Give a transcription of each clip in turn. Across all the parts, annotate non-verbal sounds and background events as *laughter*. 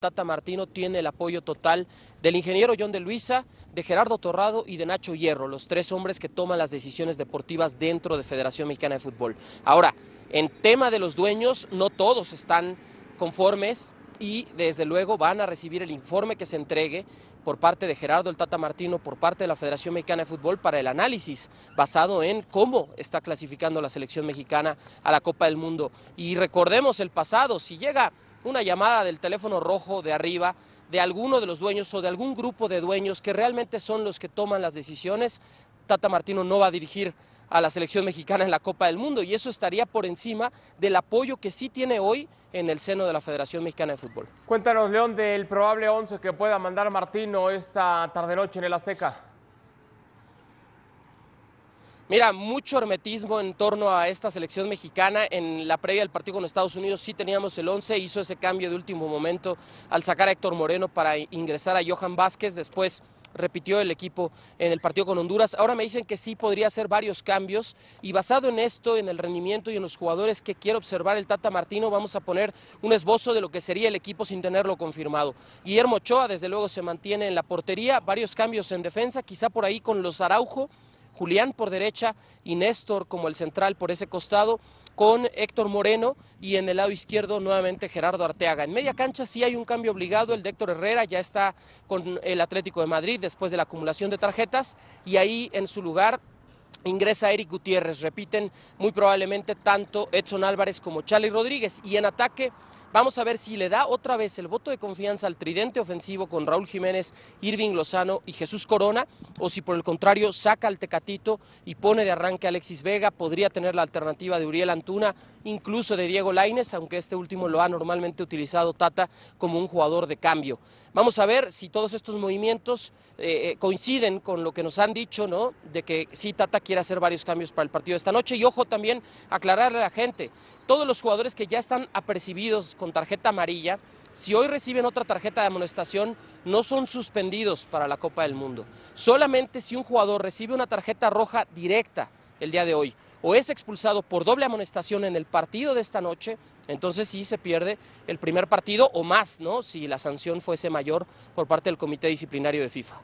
Tata Martino tiene el apoyo total del ingeniero John de Luisa, de Gerardo Torrado y de Nacho Hierro, los tres hombres que toman las decisiones deportivas dentro de Federación Mexicana de Fútbol. Ahora, en tema de los dueños, no todos están conformes y desde luego van a recibir el informe que se entregue por parte de Gerardo el Tata Martino, por parte de la Federación Mexicana de Fútbol, para el análisis basado en cómo está clasificando la selección mexicana a la Copa del Mundo. Y recordemos el pasado, si llega una llamada del teléfono rojo de arriba de alguno de los dueños o de algún grupo de dueños que realmente son los que toman las decisiones, Tata Martino no va a dirigir a la selección mexicana en la Copa del Mundo y eso estaría por encima del apoyo que sí tiene hoy en el seno de la Federación Mexicana de Fútbol. Cuéntanos, León, del probable 11 que pueda mandar Martino esta tarde-noche en el Azteca. Mira, mucho hermetismo en torno a esta selección mexicana. En la previa del partido con Estados Unidos sí teníamos el 11, hizo ese cambio de último momento al sacar a Héctor Moreno para ingresar a Johan Vázquez. Después repitió el equipo en el partido con Honduras. Ahora me dicen que sí podría hacer varios cambios y basado en esto, en el rendimiento y en los jugadores que quiere observar el Tata Martino, vamos a poner un esbozo de lo que sería el equipo sin tenerlo confirmado. Guillermo Ochoa desde luego se mantiene en la portería, varios cambios en defensa, quizá por ahí con los Araujo Julián por derecha y Néstor como el central por ese costado con Héctor Moreno y en el lado izquierdo nuevamente Gerardo Arteaga. En media cancha sí hay un cambio obligado, el de Héctor Herrera ya está con el Atlético de Madrid después de la acumulación de tarjetas y ahí en su lugar ingresa Eric Gutiérrez. Repiten muy probablemente tanto Edson Álvarez como Charlie Rodríguez y en ataque Vamos a ver si le da otra vez el voto de confianza al tridente ofensivo con Raúl Jiménez, Irving Lozano y Jesús Corona, o si por el contrario saca al Tecatito y pone de arranque a Alexis Vega, podría tener la alternativa de Uriel Antuna, incluso de Diego Laines, aunque este último lo ha normalmente utilizado Tata como un jugador de cambio. Vamos a ver si todos estos movimientos eh, eh, coinciden con lo que nos han dicho, ¿no? De que sí, Tata quiere hacer varios cambios para el partido de esta noche. Y ojo también, aclararle a la gente, todos los jugadores que ya están apercibidos con tarjeta amarilla, si hoy reciben otra tarjeta de amonestación, no son suspendidos para la Copa del Mundo. Solamente si un jugador recibe una tarjeta roja directa el día de hoy o es expulsado por doble amonestación en el partido de esta noche, entonces sí se pierde el primer partido o más, ¿no? Si la sanción fuese mayor por parte del Comité Disciplinario de FIFA.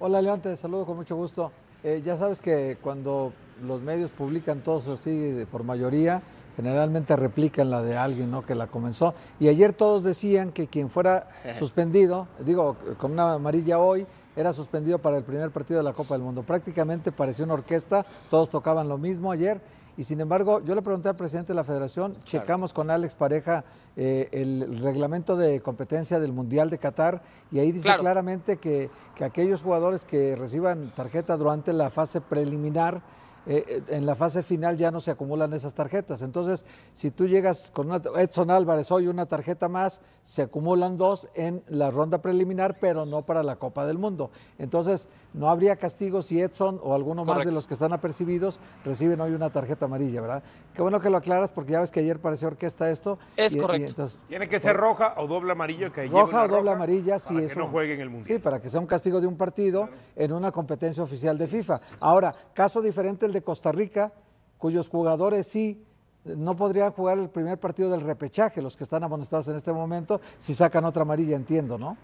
Hola León, te saludo con mucho gusto. Eh, ya sabes que cuando los medios publican todos así por mayoría, generalmente replican la de alguien ¿no? que la comenzó. Y ayer todos decían que quien fuera suspendido, digo, con una amarilla hoy, era suspendido para el primer partido de la Copa del Mundo. Prácticamente parecía una orquesta, todos tocaban lo mismo ayer y sin embargo, yo le pregunté al presidente de la federación, checamos con Alex Pareja eh, el reglamento de competencia del Mundial de Qatar y ahí dice claramente que, que aquellos jugadores que reciban tarjeta durante la fase preliminar, eh, eh, en la fase final ya no se acumulan esas tarjetas. Entonces, si tú llegas con Edson Álvarez hoy una tarjeta más, se acumulan dos en la ronda preliminar, pero no para la Copa del Mundo. Entonces, no habría castigo si Edson o alguno más de los que están apercibidos reciben hoy una tarjeta amarilla, ¿verdad? Qué bueno que lo aclaras porque ya ves que ayer pareció orquesta esto. Es correcto. Tiene que ser roja o doble amarilla. Que roja o doble amarilla, sí. Para que el mundo. Sí, para que sea un castigo de un partido en una competencia oficial de FIFA. Ahora, caso diferente el de Costa Rica, cuyos jugadores sí eh, no podrían jugar el primer partido del repechaje, los que están amonestados en este momento, si sacan otra amarilla, entiendo, ¿no?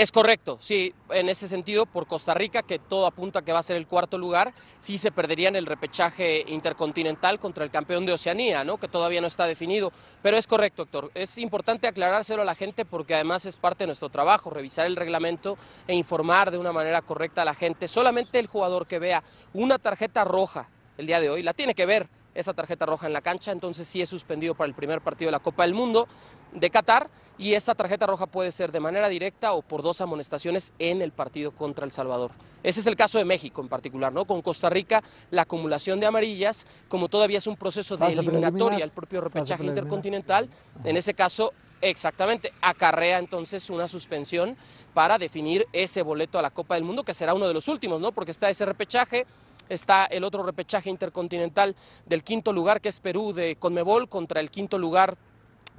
Es correcto, sí, en ese sentido, por Costa Rica, que todo apunta que va a ser el cuarto lugar, sí se perderían el repechaje intercontinental contra el campeón de Oceanía, ¿no? que todavía no está definido. Pero es correcto, Héctor, es importante aclarárselo a la gente porque además es parte de nuestro trabajo, revisar el reglamento e informar de una manera correcta a la gente. Solamente el jugador que vea una tarjeta roja el día de hoy, la tiene que ver, esa tarjeta roja en la cancha, entonces sí es suspendido para el primer partido de la Copa del Mundo de Qatar y esa tarjeta roja puede ser de manera directa o por dos amonestaciones en el partido contra El Salvador. Ese es el caso de México en particular, ¿no? Con Costa Rica, la acumulación de amarillas, como todavía es un proceso de eliminatoria, el propio repechaje intercontinental, en ese caso Exactamente, acarrea entonces una suspensión para definir ese boleto a la Copa del Mundo, que será uno de los últimos, ¿no? Porque está ese repechaje, está el otro repechaje intercontinental del quinto lugar, que es Perú de Conmebol, contra el quinto lugar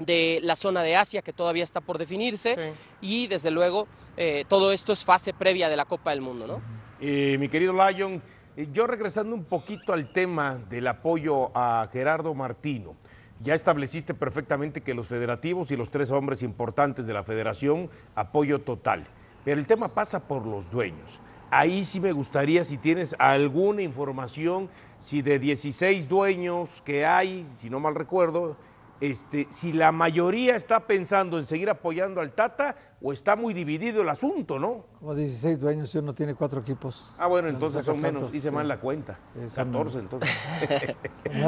de la zona de Asia que todavía está por definirse y desde luego eh, todo esto es fase previa de la Copa del Mundo, ¿no? Eh, mi querido Lyon, eh, yo regresando un poquito al tema del apoyo a Gerardo Martino, ya estableciste perfectamente que los federativos y los tres hombres importantes de la federación apoyo total, pero el tema pasa por los dueños. Ahí sí me gustaría si tienes alguna información, si de 16 dueños que hay, si no mal recuerdo, este, si la mayoría está pensando en seguir apoyando al Tata o está muy dividido el asunto, ¿no? Como 16 dueños, uno tiene cuatro equipos. Ah, bueno, entonces son menos, hice mal la cuenta. 14 entonces.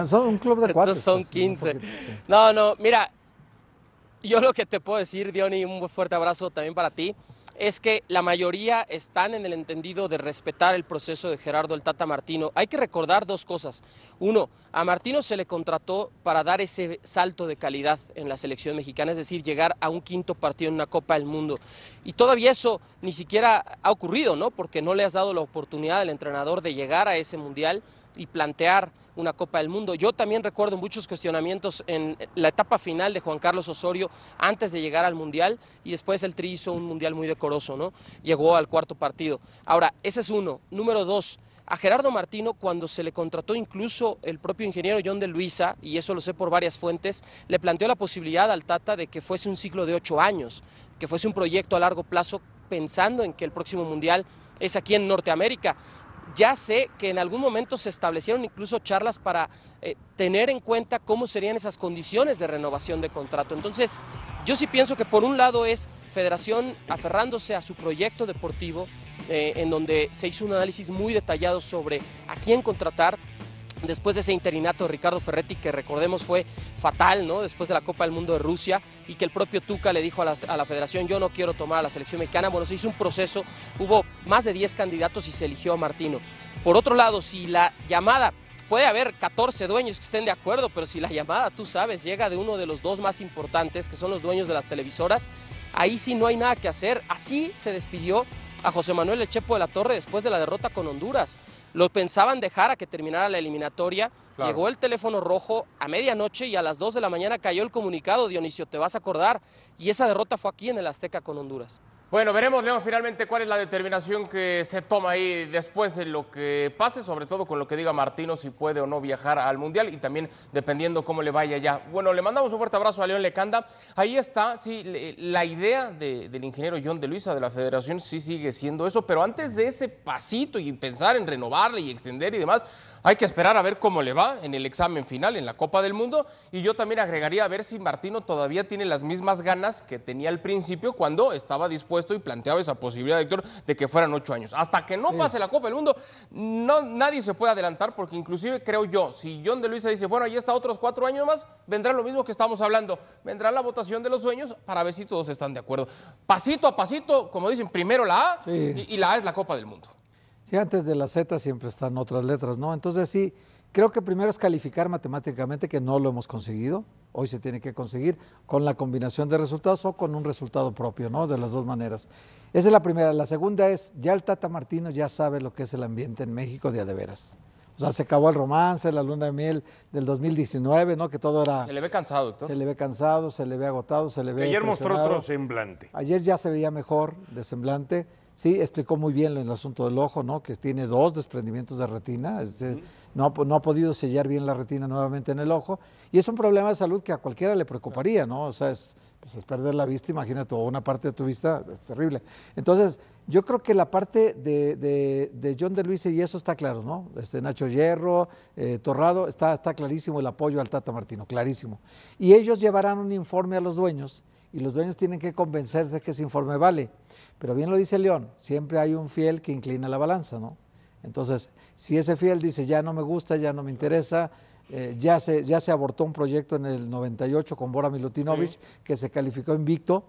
*laughs* son un club de cuatro. son 15. Pues, no, no, mira, yo lo que te puedo decir, Diony, un fuerte abrazo también para ti es que la mayoría están en el entendido de respetar el proceso de Gerardo el Tata Martino. Hay que recordar dos cosas. Uno, a Martino se le contrató para dar ese salto de calidad en la selección mexicana, es decir, llegar a un quinto partido en una Copa del Mundo. Y todavía eso ni siquiera ha ocurrido, ¿no? Porque no le has dado la oportunidad al entrenador de llegar a ese mundial y plantear una Copa del Mundo. Yo también recuerdo muchos cuestionamientos en la etapa final de Juan Carlos Osorio antes de llegar al Mundial y después el Tri hizo un Mundial muy decoroso, ¿no? Llegó al cuarto partido. Ahora, ese es uno. Número dos, a Gerardo Martino, cuando se le contrató incluso el propio ingeniero John de Luisa, y eso lo sé por varias fuentes, le planteó la posibilidad al Tata de que fuese un ciclo de ocho años, que fuese un proyecto a largo plazo pensando en que el próximo Mundial es aquí en Norteamérica. Ya sé que en algún momento se establecieron incluso charlas para eh, tener en cuenta cómo serían esas condiciones de renovación de contrato. Entonces, yo sí pienso que por un lado es Federación aferrándose a su proyecto deportivo, eh, en donde se hizo un análisis muy detallado sobre a quién contratar, después de ese interinato de Ricardo Ferretti, que recordemos fue fatal, ¿no? Después de la Copa del Mundo de Rusia, y que el propio Tuca le dijo a, la federación, yo no quiero tomar a la selección mexicana. Bueno, se hizo un proceso, hubo más de 10 candidatos y se eligió a Martino. Por otro lado, si la llamada puede haber 14 dueños que estén de acuerdo, pero si la llamada, tú sabes, llega de uno de los dos más importantes, que son los dueños de las televisoras, ahí sí no hay nada que hacer. Así se despidió a José Manuel Echepo de la Torre después de la derrota con Honduras. Lo pensaban dejar a que terminara la eliminatoria, Llegó el teléfono rojo a medianoche y a las 2 de la mañana cayó el comunicado, Dionisio, te vas a acordar. Y esa derrota fue aquí en el Azteca con Honduras. Bueno, veremos, León, finalmente cuál es la determinación que se toma ahí después de lo que pase, sobre todo con lo que diga Martino, si puede o no viajar al Mundial y también dependiendo cómo le vaya allá. Bueno, le mandamos un fuerte abrazo a León Lecanda. Ahí está, sí, la idea del ingeniero John de Luisa de la Federación sí sigue siendo eso, pero antes de ese pasito y pensar en renovarle y extender y demás, hay que esperar a ver cómo le va en el examen final, en la Copa del Mundo. Y yo también agregaría a ver si Martino todavía tiene las mismas ganas que tenía al principio cuando estaba dispuesto y planteaba esa posibilidad, Héctor, de que fueran ocho años. Hasta que no pase la Copa del Mundo, no, nadie se puede adelantar porque inclusive creo yo, si John de Luisa dice, bueno, ahí está otros cuatro años más, vendrá lo mismo que estamos hablando. Vendrá la votación de los sueños para ver si todos están de acuerdo. Pasito a pasito, como dicen, primero la A y la A es la Copa del Mundo. Y antes de la Z siempre están otras letras, ¿no? Entonces sí, creo que primero es calificar matemáticamente que no lo hemos conseguido. Hoy se tiene que conseguir con la combinación de resultados o con un resultado propio, ¿no? De las dos maneras. Esa es la primera. La segunda es, ya el Tata Martino ya sabe lo que es el ambiente en México de a de veras. O sea, se acabó el romance, la luna de miel del 2019, ¿no? Que todo era. Se le ve cansado, doctor. Se le ve cansado, se le ve agotado, se le ve. Ayer mostró otro semblante. Ayer ya se veía mejor de semblante. Sí, explicó muy bien el asunto del ojo, ¿no? Que tiene dos desprendimientos de retina, no, ha podido sellar bien la retina nuevamente en el ojo. Y es un problema de salud que a cualquiera le preocuparía, ¿no? O sea, pues, es, perder la vista, imagínate, una parte de tu vista, es terrible. Entonces, yo creo que la parte de, John de Luis y eso está claro, ¿no? Este Nacho Hierro, eh, Torrado, está, está clarísimo el apoyo al Tata Martino, clarísimo. Y ellos llevarán un informe a los dueños y los dueños tienen que convencerse que ese informe vale. Pero bien lo dice León, siempre hay un fiel que inclina la balanza, ¿no? Entonces, si ese fiel dice, ya no me gusta, ya no me interesa, eh, ya, se, ya se abortó un proyecto en el 98 con Bora Milutinovic, que se calificó invicto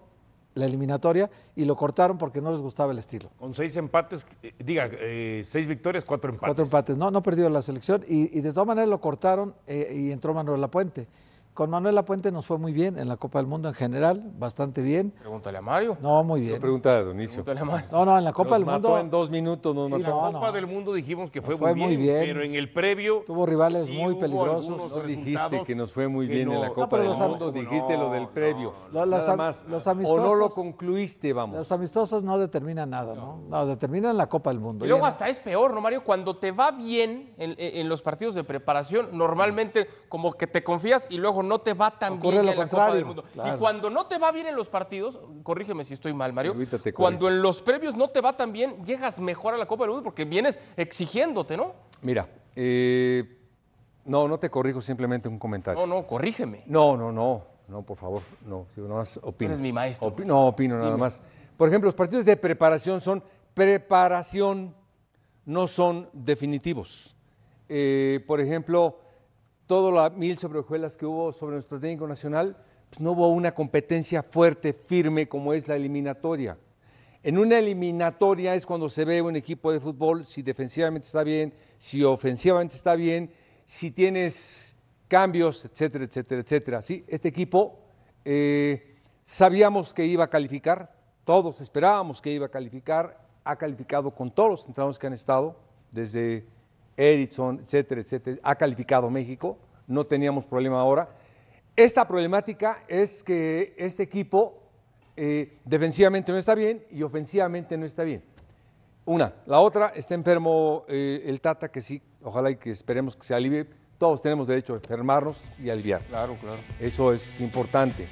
la eliminatoria y lo cortaron porque no les gustaba el estilo. Con seis empates, eh, diga, eh, seis victorias, cuatro empates. Cuatro empates, no, no perdió la selección y, de todas maneras lo cortaron y entró Manuel Puente. Con Manuel Lapuente nos fue muy bien en la Copa del Mundo en general, bastante bien. Pregúntale a Mario. No, muy bien. No pregunta a Donicio. Pregúntale a Mario. No, no, en la Copa nos del mató en dos minutos, nos mató. En la Copa del Mundo dijimos que fue, muy, bien, pero en el previo. Tuvo rivales muy peligrosos. No dijiste que nos fue muy bien en la Copa del Mundo, dijiste lo del previo. Nada o no lo concluiste, vamos. Los amistosos no determinan nada, ¿no? No, determinan la Copa del Mundo. Y luego hasta es peor, ¿no, Mario? Cuando te va bien en, los partidos de preparación, normalmente como que te confías y luego no te va tan bien en la Copa del Mundo. Y cuando no te va bien en los partidos, corrígeme si estoy mal, Mario, cuando en los previos no te va tan bien, llegas mejor a la Copa del Mundo porque vienes exigiéndote, ¿no? Mira, eh, no, no te corrijo, simplemente un comentario. No, no, corrígeme. No, no, no, no, por favor, no, yo nada más opino. Eres mi maestro. no, opino nada más. Por ejemplo, los partidos de preparación son preparación, no son definitivos. Eh, por ejemplo, todas las mil sobrejuelas que hubo sobre nuestro técnico nacional, pues no hubo una competencia fuerte, firme, como es la eliminatoria. En una eliminatoria es cuando se ve un equipo de fútbol, si defensivamente está bien, si ofensivamente está bien, si tienes cambios, etcétera, etcétera, etcétera. Este equipo eh, sabíamos que iba a calificar, todos esperábamos que iba a calificar, ha calificado con todos los entrenadores que han estado, desde Edison, etcétera, etcétera, ha calificado México, no teníamos problema ahora. Esta problemática es que este equipo eh, defensivamente no está bien y ofensivamente no está bien. Una. La otra, está enfermo eh, el Tata, que sí, ojalá y que esperemos que se alivie. Todos tenemos derecho a enfermarnos y aliviar. Claro, claro. Eso es importante.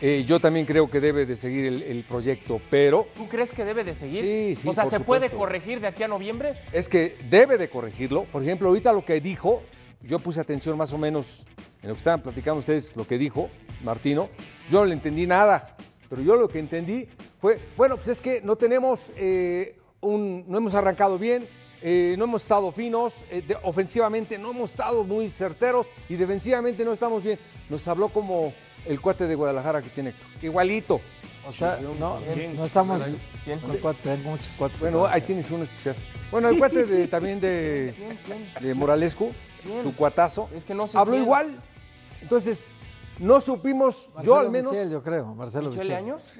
Eh, yo también creo que debe de seguir el, proyecto, pero... ¿Tú crees que debe de seguir? Sí, sí. O sea, ¿se puede corregir de aquí a noviembre? Es que debe de corregirlo. Por ejemplo, ahorita lo que dijo, yo puse atención más o menos en lo que estaban platicando ustedes, lo que dijo Martino. Yo no le entendí nada, pero yo lo que entendí fue, bueno, pues es que no tenemos eh, un... no hemos arrancado bien, eh, no hemos estado finos, ofensivamente no hemos estado muy certeros y defensivamente no estamos bien. Nos habló como el cuate de Guadalajara que tiene Igualito. O sea, no, no estamos ¿Quién? con muchos cuates. Bueno, ahí tienes uno especial. Bueno, el cuate de, también de, *laughs* de Moralescu, su cuatazo, es que no sé habló igual. Entonces, no supimos, yo al menos. yo creo, Marcelo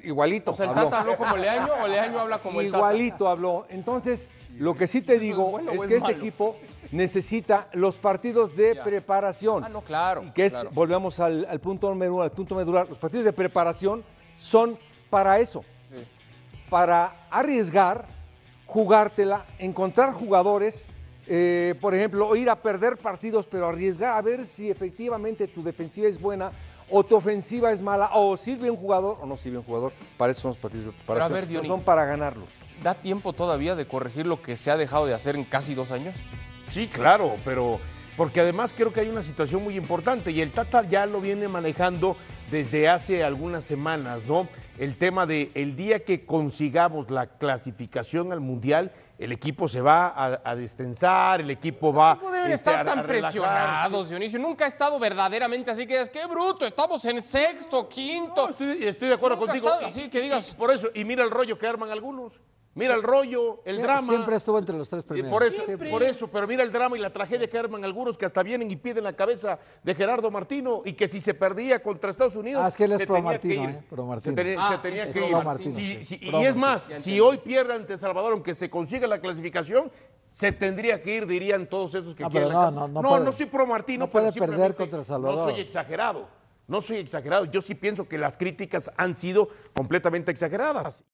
Igualito. O sea, el habló como Leaño o Leaño habla como Igualito habló. Entonces, lo que sí te digo es, que este equipo necesita los partidos de preparación. Ah, no, claro. que es, volvemos al, punto medular, al punto medular, los partidos de preparación son para eso. Para arriesgar, jugártela, encontrar jugadores eh, por ejemplo, ir a perder partidos, pero arriesgar a ver si efectivamente tu defensiva es buena o tu ofensiva es mala, o sirve un jugador o no sirve un jugador. Para eso son los partidos de ver, son para ganarlos. ¿Da tiempo todavía de corregir lo que se ha dejado de hacer en casi dos años? Sí, claro, pero porque además creo que hay una situación muy importante y el Tata ya lo viene manejando desde hace algunas semanas, ¿no? El tema de el día que consigamos la clasificación al Mundial el equipo se va a, distensar, el equipo va no deben este, estar tan presionados, Dionisio. Nunca ha estado verdaderamente así que es? qué bruto, estamos en sexto, quinto. estoy, de acuerdo contigo. así que digas. Por eso, y mira el rollo que arman algunos. Mira el rollo, el drama. Siempre estuvo entre los tres primeros. Por eso, por eso, pero mira el drama y la tragedia que arman algunos que hasta vienen y piden la cabeza de Gerardo Martino y que si se perdía contra Estados Unidos. Ah, es que él es pro, Martino, Eh, pro Martino, Se, ah, tenía que ir. y es más, si hoy pierde ante Salvador, aunque se consiga la clasificación, se tendría que ir, dirían todos esos que ah, quieren. no, no, no, no, no soy pro Martino, no puede perder contra Salvador. No soy exagerado. No soy exagerado, yo sí pienso que las críticas han sido completamente exageradas.